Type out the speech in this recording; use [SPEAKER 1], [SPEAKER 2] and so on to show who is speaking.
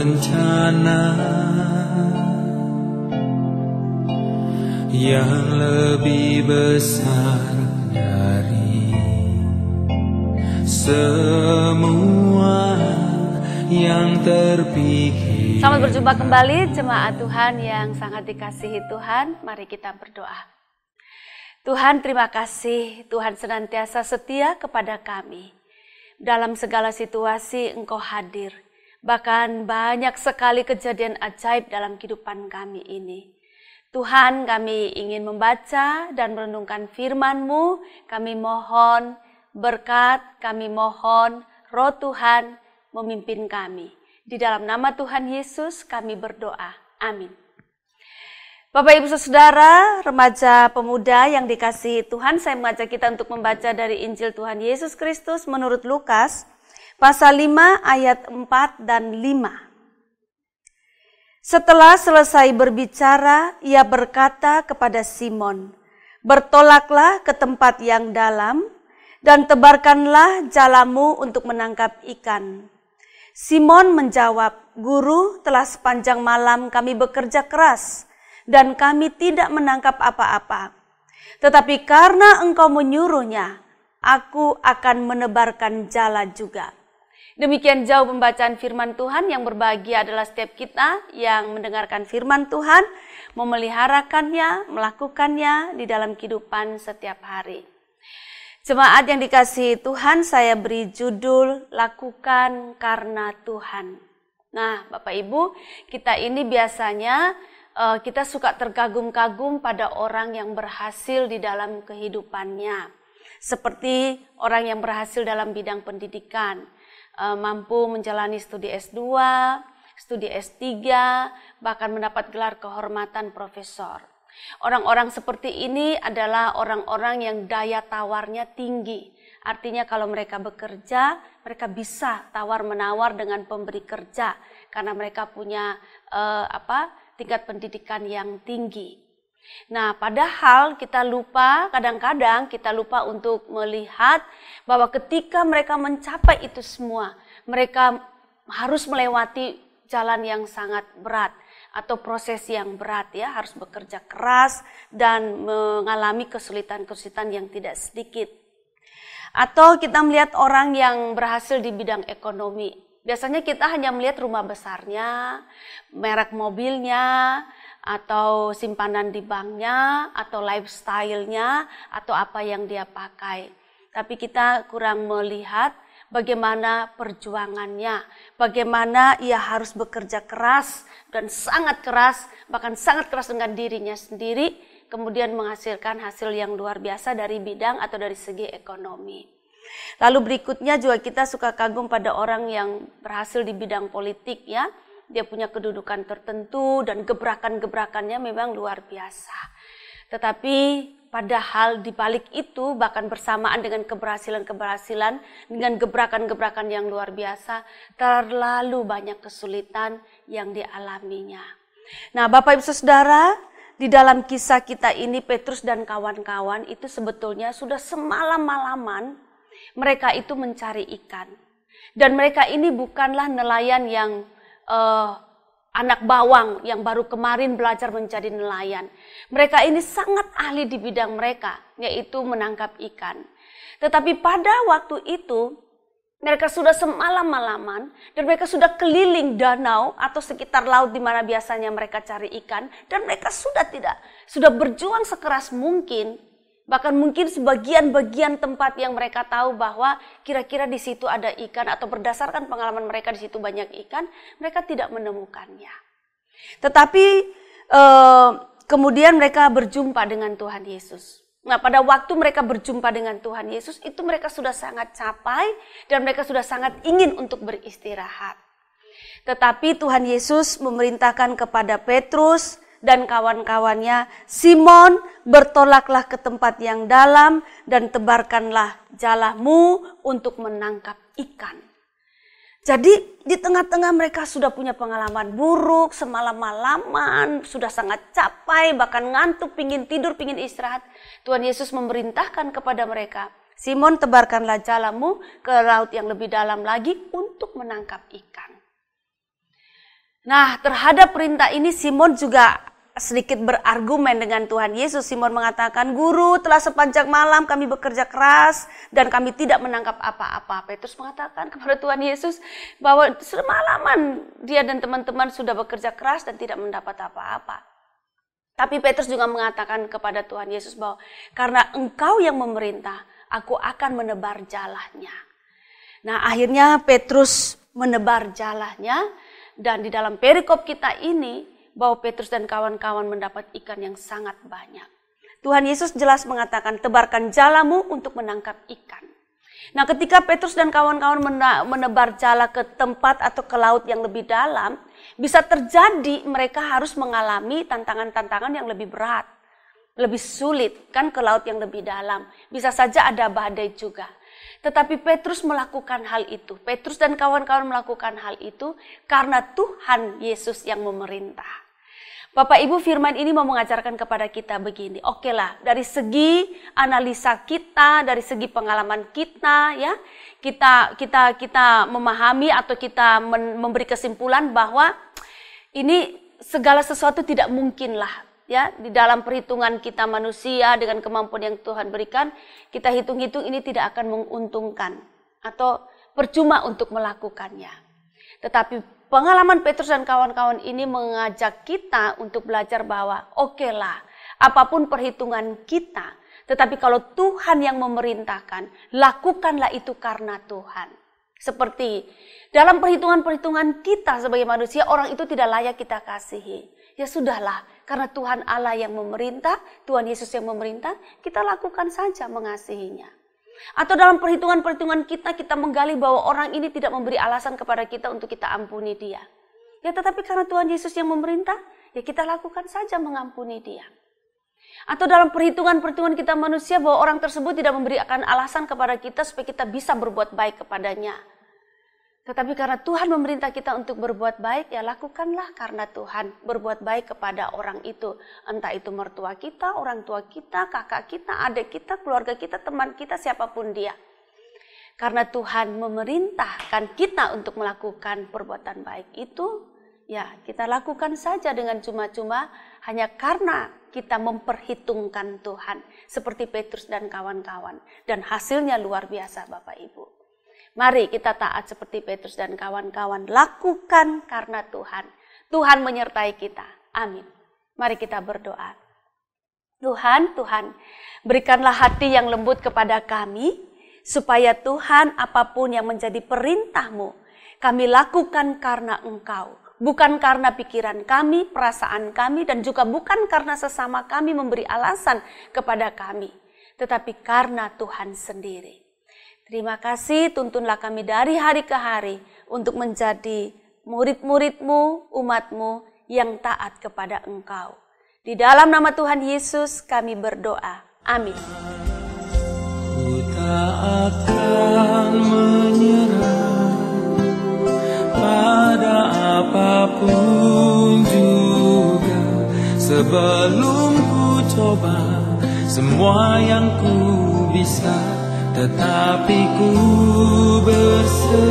[SPEAKER 1] rencana yang lebih besar dari semua yang terpikir. Selamat berjumpa kembali jemaat Tuhan yang sangat dikasihi Tuhan. Mari kita berdoa. Tuhan terima kasih, Tuhan senantiasa setia kepada kami. Dalam segala situasi Engkau hadir, Bahkan banyak sekali kejadian ajaib dalam kehidupan kami ini. Tuhan kami ingin membaca dan merenungkan firman-Mu. Kami mohon berkat, kami mohon roh Tuhan memimpin kami. Di dalam nama Tuhan Yesus kami berdoa. Amin. Bapak Ibu Saudara, remaja pemuda yang dikasihi Tuhan, saya mengajak kita untuk membaca dari Injil Tuhan Yesus Kristus menurut Lukas pasal 5 ayat 4 dan 5. Setelah selesai berbicara, ia berkata kepada Simon, "Bertolaklah ke tempat yang dalam dan tebarkanlah jalamu untuk menangkap ikan." Simon menjawab, "Guru, telah sepanjang malam kami bekerja keras dan kami tidak menangkap apa-apa. Tetapi karena engkau menyuruhnya, aku akan menebarkan jala juga." Demikian jauh pembacaan firman Tuhan yang berbahagia adalah setiap kita yang mendengarkan firman Tuhan, memeliharakannya, melakukannya di dalam kehidupan setiap hari. Jemaat yang dikasihi Tuhan, saya beri judul Lakukan karena Tuhan. Nah, Bapak Ibu, kita ini biasanya eh, kita suka terkagum-kagum pada orang yang berhasil di dalam kehidupannya seperti orang yang berhasil dalam bidang pendidikan, e, mampu menjalani studi S2, studi S3, bahkan mendapat gelar kehormatan profesor. Orang-orang seperti ini adalah orang-orang yang daya tawarnya tinggi. Artinya kalau mereka bekerja, mereka bisa tawar-menawar dengan pemberi kerja karena mereka punya eh, apa? tingkat pendidikan yang tinggi. Nah, padahal kita lupa, kadang-kadang kita lupa untuk melihat bahwa ketika mereka mencapai itu semua, mereka harus melewati jalan yang sangat berat atau proses yang berat ya, harus bekerja keras dan mengalami kesulitan-kesulitan yang tidak sedikit. Atau kita melihat orang yang berhasil di bidang ekonomi. Biasanya kita hanya melihat rumah besarnya, merek mobilnya, atau simpanan di banknya, atau lifestyle-nya, atau apa yang dia pakai. Tapi kita kurang melihat bagaimana perjuangannya, bagaimana ia harus bekerja keras dan sangat keras, bahkan sangat keras dengan dirinya sendiri, kemudian menghasilkan hasil yang luar biasa dari bidang atau dari segi ekonomi. Lalu berikutnya juga kita suka kagum pada orang yang berhasil di bidang politik ya dia punya kedudukan tertentu dan gebrakan-gebrakannya memang luar biasa. Tetapi padahal di balik itu bahkan bersamaan dengan keberhasilan-keberhasilan dengan gebrakan-gebrakan yang luar biasa terlalu banyak kesulitan yang dialaminya. Nah, Bapak Ibu Saudara, di dalam kisah kita ini Petrus dan kawan-kawan itu sebetulnya sudah semalam-malaman mereka itu mencari ikan. Dan mereka ini bukanlah nelayan yang uh, anak bawang yang baru kemarin belajar menjadi nelayan. Mereka ini sangat ahli di bidang mereka, yaitu menangkap ikan. Tetapi pada waktu itu, mereka sudah semalam-malaman dan mereka sudah keliling danau atau sekitar laut di mana biasanya mereka cari ikan dan mereka sudah tidak sudah berjuang sekeras mungkin Bahkan mungkin sebagian-bagian tempat yang mereka tahu bahwa kira-kira di situ ada ikan atau berdasarkan pengalaman mereka di situ banyak ikan, mereka tidak menemukannya. Tetapi eh, kemudian mereka berjumpa dengan Tuhan Yesus. Nah, pada waktu mereka berjumpa dengan Tuhan Yesus, itu mereka sudah sangat capai dan mereka sudah sangat ingin untuk beristirahat. Tetapi Tuhan Yesus memerintahkan kepada Petrus, dan kawan-kawannya, Simon, bertolaklah ke tempat yang dalam dan tebarkanlah jalamu untuk menangkap ikan. Jadi di tengah-tengah mereka sudah punya pengalaman buruk, semalam-malaman, sudah sangat capai, bahkan ngantuk, pingin tidur, pingin istirahat. Tuhan Yesus memerintahkan kepada mereka, Simon tebarkanlah jalamu ke laut yang lebih dalam lagi untuk menangkap ikan. Nah terhadap perintah ini Simon juga sedikit berargumen dengan Tuhan Yesus, Simon mengatakan, "Guru, telah sepanjang malam kami bekerja keras dan kami tidak menangkap apa-apa." Petrus mengatakan kepada Tuhan Yesus bahwa semalaman dia dan teman-teman sudah bekerja keras dan tidak mendapat apa-apa. Tapi Petrus juga mengatakan kepada Tuhan Yesus bahwa karena engkau yang memerintah, aku akan menebar jalannya. Nah, akhirnya Petrus menebar jalannya dan di dalam perikop kita ini bahwa Petrus dan kawan-kawan mendapat ikan yang sangat banyak. Tuhan Yesus jelas mengatakan, tebarkan jalamu untuk menangkap ikan. Nah ketika Petrus dan kawan-kawan menebar jala ke tempat atau ke laut yang lebih dalam, bisa terjadi mereka harus mengalami tantangan-tantangan yang lebih berat, lebih sulit, kan ke laut yang lebih dalam. Bisa saja ada badai juga. Tetapi Petrus melakukan hal itu. Petrus dan kawan-kawan melakukan hal itu karena Tuhan Yesus yang memerintah. Bapak Ibu firman ini mau mengajarkan kepada kita begini. Oke lah, dari segi analisa kita, dari segi pengalaman kita ya, kita kita kita memahami atau kita men, memberi kesimpulan bahwa ini segala sesuatu tidak mungkin lah ya di dalam perhitungan kita manusia dengan kemampuan yang Tuhan berikan, kita hitung-hitung ini tidak akan menguntungkan atau percuma untuk melakukannya. Tetapi pengalaman Petrus dan kawan-kawan ini mengajak kita untuk belajar bahwa oke okay lah, apapun perhitungan kita, tetapi kalau Tuhan yang memerintahkan, lakukanlah itu karena Tuhan. Seperti dalam perhitungan-perhitungan kita sebagai manusia, orang itu tidak layak kita kasihi. Ya sudahlah, karena Tuhan Allah yang memerintah, Tuhan Yesus yang memerintah, kita lakukan saja mengasihinya. Atau dalam perhitungan-perhitungan kita, kita menggali bahwa orang ini tidak memberi alasan kepada kita untuk kita ampuni dia. Ya tetapi karena Tuhan Yesus yang memerintah, ya kita lakukan saja mengampuni dia. Atau dalam perhitungan-perhitungan kita manusia bahwa orang tersebut tidak memberikan alasan kepada kita supaya kita bisa berbuat baik kepadanya. Tetapi karena Tuhan memerintah kita untuk berbuat baik, ya lakukanlah karena Tuhan berbuat baik kepada orang itu. Entah itu mertua kita, orang tua kita, kakak kita, adik kita, keluarga kita, teman kita, siapapun dia. Karena Tuhan memerintahkan kita untuk melakukan perbuatan baik itu, ya kita lakukan saja dengan cuma-cuma hanya karena kita memperhitungkan Tuhan. Seperti Petrus dan kawan-kawan. Dan hasilnya luar biasa Bapak Ibu. Mari kita taat seperti Petrus dan kawan-kawan. Lakukan karena Tuhan. Tuhan menyertai kita. Amin. Mari kita berdoa. Tuhan, Tuhan, berikanlah hati yang lembut kepada kami, supaya Tuhan apapun yang menjadi perintahmu, kami lakukan karena Engkau. Bukan karena pikiran kami, perasaan kami, dan juga bukan karena sesama kami memberi alasan kepada kami, tetapi karena Tuhan sendiri. Terima kasih tuntunlah kami dari hari ke hari untuk menjadi murid-muridmu, umatmu yang taat kepada engkau. Di dalam nama Tuhan Yesus kami berdoa. Amin. sebelum ku coba semua yang ku bisa tetapi ku bersedih